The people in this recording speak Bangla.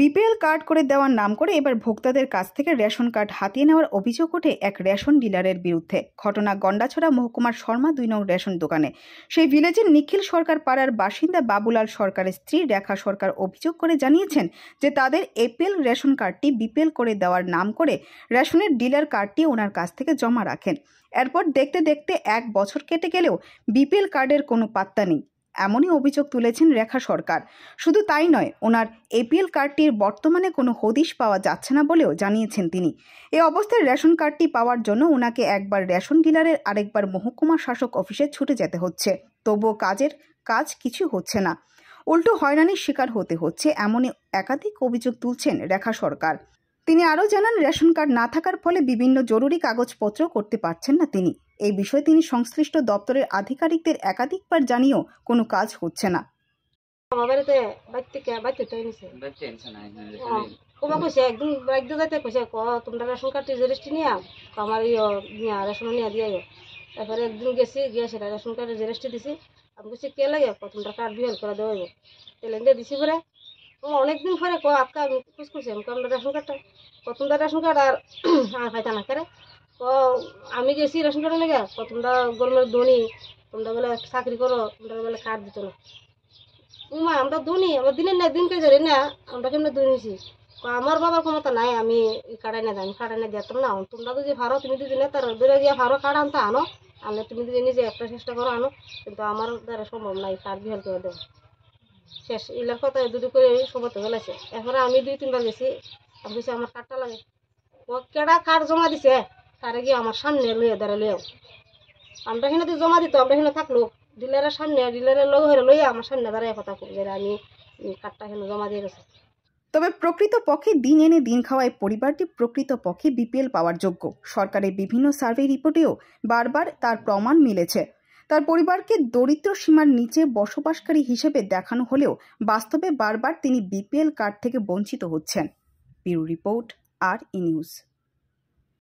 বিপিএল কার্ড করে দেওয়ার নাম করে এবার ভোক্তাদের কাছ থেকে রেশন কার্ড হাতিয়ে নেওয়ার অভিযোগ ওঠে এক রেশন ডিলারের বিরুদ্ধে ঘটনা গন্ডাছড়া মহকুমার শর্মা দুই নং রেশন দোকানে সেই ভিলেজের নিখিল সরকার পাড়ার বাসিন্দা বাবুলাল সরকারের স্ত্রী রেখা সরকার অভিযোগ করে জানিয়েছেন যে তাদের এপিএল রেশন কার্ডটি বিপিএল করে দেওয়ার নাম করে রেশনের ডিলার কার্ডটি ওনার কাছ থেকে জমা রাখেন এরপর দেখতে দেখতে এক বছর কেটে গেলেও বিপিএল কার্ডের কোনো পাত্তা নেই এমনই অভিযোগ তুলেছেন রেখা সরকার শুধু তাই নয় ওনার এপিএল কার্ডটির বর্তমানে কোনো হদিশ পাওয়া যাচ্ছে না বলেও জানিয়েছেন তিনি এ অবস্থায় রেশন কার্ডটি পাওয়ার জন্য ওনাকে একবার রেশন ডিলারের আরেকবার মহকুমা শাসক অফিসে ছুটে যেতে হচ্ছে তবুও কাজের কাজ কিছু হচ্ছে না উল্টো হয়রানির শিকার হতে হচ্ছে এমনই একাধিক অভিযোগ তুলছেন রেখা সরকার তিনি আরও জানান রেশন কার্ড না থাকার ফলে বিভিন্ন জরুরি কাগজপত্র করতে পারছেন না তিনি এই বিষয়ে তিনি সংশ্লিষ্ট দপ্তরের আধিকারিকদের একাধিকবার জানিয়েও কোনো কাজ হচ্ছে না রেশন কার্ড আমার তারপরে একদিন গেছি গিয়া সেটা রেশন কার্ড রেজিস্ট্রি দিছি আমি কে লাগে করে দেওয়া দিছি পরে অনেকদিন পরে ক আপকা আমি খুশ করছি আমি রেশন কার্ডটা তোমরা রেশন কার্ড আর আর না করে ও আমি গেছি রেশন কার্ডের লেগে ক তোমরা গরমের ধনী তোমরা বলে চাকরি করো তোমরা বলে কার্ড দিত না উমা আমরা ধনী আমরা দিনের না দিনকে জানি না আমরা কেমন ধনীছি আমার বাবার ক্ষমতা নাই আমি কাটাই না আমি কাটাই না যেতাম না তোমরা যদি ভারো তুমি যদি না তার বেড়ে গিয়ে ভারো কার্ড আনতে আনো আনলে তুমি যদি নিজে একটা চেষ্টা করো আনো কিন্তু আমার দ্বারা সম্ভব নাই কার্ড বিহার করে দেবো শেষ এলার কথা দুটো করে সবাতে গেলাছে এখন আমি দুই তিনবার গেছি আমি আমার কার্ডটা লাগে ও কেডা কার্ড জমা দিছে তারা গিয়ে আমার সামনে লইয়ে দাঁড়ালেও আমরা হিনাতে জমা দিত আমরা হিনা থাকলো ডিলারের সামনে ডিলারের লগে হয়ে লইয়া আমার সামনে দাঁড়ায় কথা খুব আমি কাঠটা হিনা জমা দিয়ে গেছি তবে প্রকৃত পক্ষে দিন এনে দিন খাওয়ায় পরিবারটি প্রকৃত পক্ষে বিপিএল পাওয়ার যোগ্য সরকারের বিভিন্ন সার্ভে রিপোর্টেও বারবার তার প্রমাণ মিলেছে তার পরিবারকে দরিদ্র সীমার নিচে বসবাসকারী হিসেবে দেখানো হলেও বাস্তবে বারবার তিনি বিপিএল কার্ড থেকে বঞ্চিত হচ্ছেন বিউ রিপোর্ট আর ই নিউজ